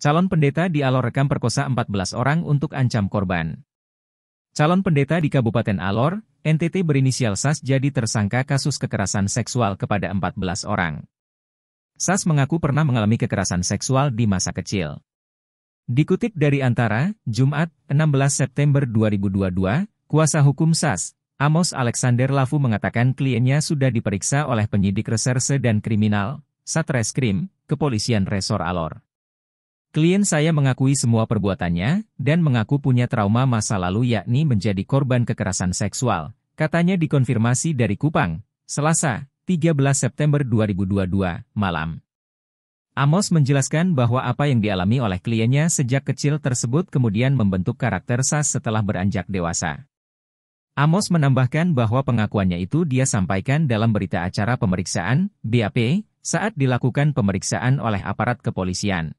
Calon pendeta di Alor rekam perkosa 14 orang untuk ancam korban. Calon pendeta di Kabupaten Alor, NTT berinisial SAS jadi tersangka kasus kekerasan seksual kepada 14 orang. SAS mengaku pernah mengalami kekerasan seksual di masa kecil. Dikutip dari Antara, Jumat, 16 September 2022, kuasa hukum SAS, Amos Alexander Lafu mengatakan kliennya sudah diperiksa oleh penyidik reserse dan kriminal, Satreskrim, Kepolisian Resor Alor. Klien saya mengakui semua perbuatannya dan mengaku punya trauma masa lalu yakni menjadi korban kekerasan seksual, katanya dikonfirmasi dari Kupang, Selasa, 13 September 2022, malam. Amos menjelaskan bahwa apa yang dialami oleh kliennya sejak kecil tersebut kemudian membentuk karakter Sas setelah beranjak dewasa. Amos menambahkan bahwa pengakuannya itu dia sampaikan dalam berita acara pemeriksaan, BAP, saat dilakukan pemeriksaan oleh aparat kepolisian.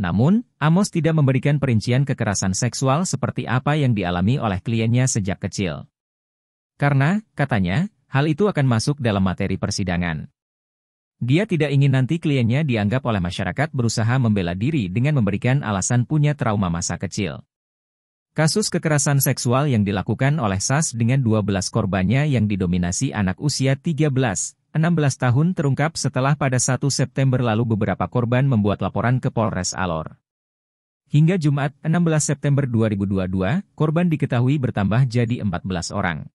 Namun, Amos tidak memberikan perincian kekerasan seksual seperti apa yang dialami oleh kliennya sejak kecil. Karena, katanya, hal itu akan masuk dalam materi persidangan. Dia tidak ingin nanti kliennya dianggap oleh masyarakat berusaha membela diri dengan memberikan alasan punya trauma masa kecil. Kasus kekerasan seksual yang dilakukan oleh SAS dengan 12 korbannya yang didominasi anak usia 13, 16 tahun terungkap setelah pada 1 September lalu beberapa korban membuat laporan ke Polres Alor. Hingga Jumat 16 September 2022, korban diketahui bertambah jadi 14 orang.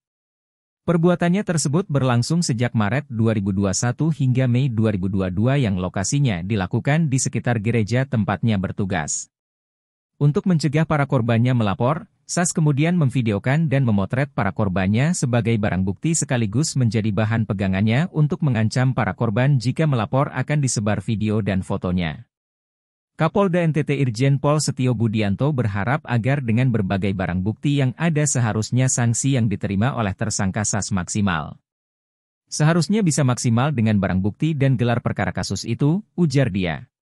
Perbuatannya tersebut berlangsung sejak Maret 2021 hingga Mei 2022 yang lokasinya dilakukan di sekitar gereja tempatnya bertugas. Untuk mencegah para korbannya melapor, Sas kemudian memvideokan dan memotret para korbannya sebagai barang bukti sekaligus menjadi bahan pegangannya untuk mengancam para korban jika melapor akan disebar video dan fotonya. Kapolda NTT Irjen Pol Setio Budianto berharap agar dengan berbagai barang bukti yang ada seharusnya sanksi yang diterima oleh tersangka SAS maksimal. Seharusnya bisa maksimal dengan barang bukti dan gelar perkara kasus itu, ujar dia.